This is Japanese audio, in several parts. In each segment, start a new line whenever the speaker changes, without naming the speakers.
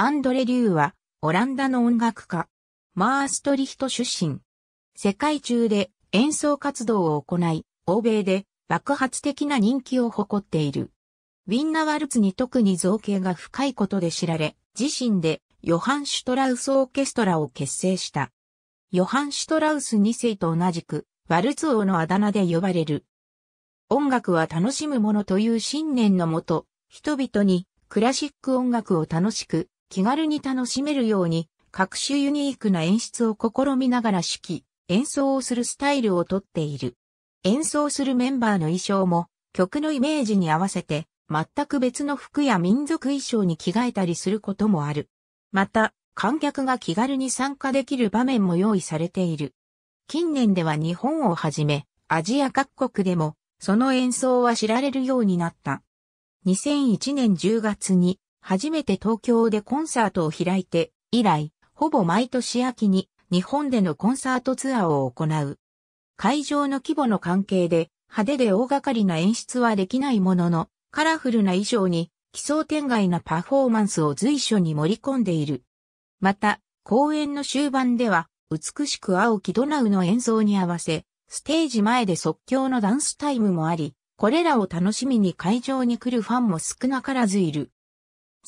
アンドレ・リューは、オランダの音楽家。マーストリヒト出身。世界中で演奏活動を行い、欧米で爆発的な人気を誇っている。ウィンナワルツに特に造形が深いことで知られ、自身でヨハン・シュトラウスオーケストラを結成した。ヨハン・シュトラウス2世と同じく、ワルツ王のあだ名で呼ばれる。音楽は楽しむものという信念のもと、人々にクラシック音楽を楽しく、気軽に楽しめるように、各種ユニークな演出を試みながら指揮、演奏をするスタイルをとっている。演奏するメンバーの衣装も、曲のイメージに合わせて、全く別の服や民族衣装に着替えたりすることもある。また、観客が気軽に参加できる場面も用意されている。近年では日本をはじめ、アジア各国でも、その演奏は知られるようになった。2001年10月に、初めて東京でコンサートを開いて、以来、ほぼ毎年秋に日本でのコンサートツアーを行う。会場の規模の関係で派手で大掛かりな演出はできないものの、カラフルな衣装に奇想天外なパフォーマンスを随所に盛り込んでいる。また、公演の終盤では、美しく青きドナウの演奏に合わせ、ステージ前で即興のダンスタイムもあり、これらを楽しみに会場に来るファンも少なからずいる。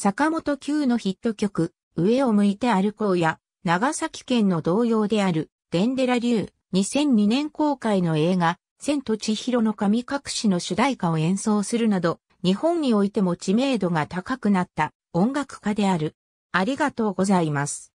坂本九のヒット曲、上を向いて歩こうや、長崎県の同様である、デンデラ流、2002年公開の映画、千と千尋の神隠しの主題歌を演奏するなど、日本においても知名度が高くなった音楽家である。ありがとうございます。